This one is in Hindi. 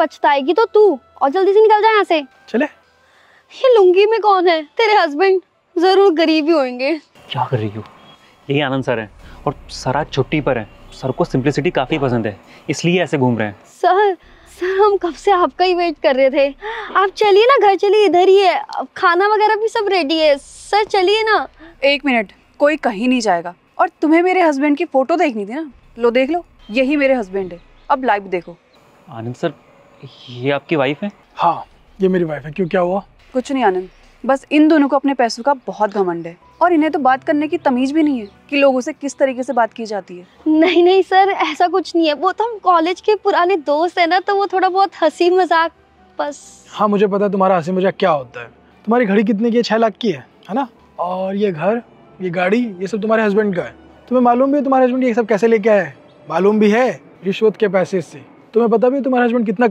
पछताएगी तो तू और जल्दी से निकल जाए यहाँ से चले ये लुंगी में कौन है तेरे हस्बैंड जरूर गरीब ही होंगे क्या कर रही हो यही आनंद सर है और सर आज छुट्टी पर है सर को सिंपलिसिटी काफी पसंद है इसलिए ऐसे घूम रहे हैं सर सर हम कब से आपका ही वेट कर रहे थे आप चलिए ना घर चलिए इधर ही है खाना वगैरह भी सब रेडी है सर चलिए ना एक मिनट कोई कहीं नहीं जाएगा और तुम्हें मेरे हस्बैंड की फोटो देखनी थी ना लो देख लो यही मेरे हस्बैंड है अब लाइव देखो आनंद सर ये आपकी वाइफ है हाँ ये मेरी वाइफ है क्यों क्या हुआ कुछ नहीं आनंद बस इन दोनों को अपने पैसों का बहुत घमंड है और इन्हें तो बात करने की तमीज भी नहीं है कि लोगों से किस तरीके से बात की जाती है नहीं नहीं सर ऐसा कुछ नहीं है वो तो हम कॉलेज के पुराने दोस्त है ना तो वो थोड़ा बहुत हंसी मजाक बस हाँ मुझे पता है तुम्हारा हंसी मजाक क्या होता है तुम्हारी घड़ी कितने की है छह लाख की है है ना और ये घर ये गाड़ी ये सब तुम्हारे हस्बैंड का है तुम्हें मालूम भी है तुम्हारे हस्बैंड ये सब कैसे लेके आए मालूम भी है रिश्वत के पैसे से तुम्हें पता भी तुम्हारे हस्बैंड कितना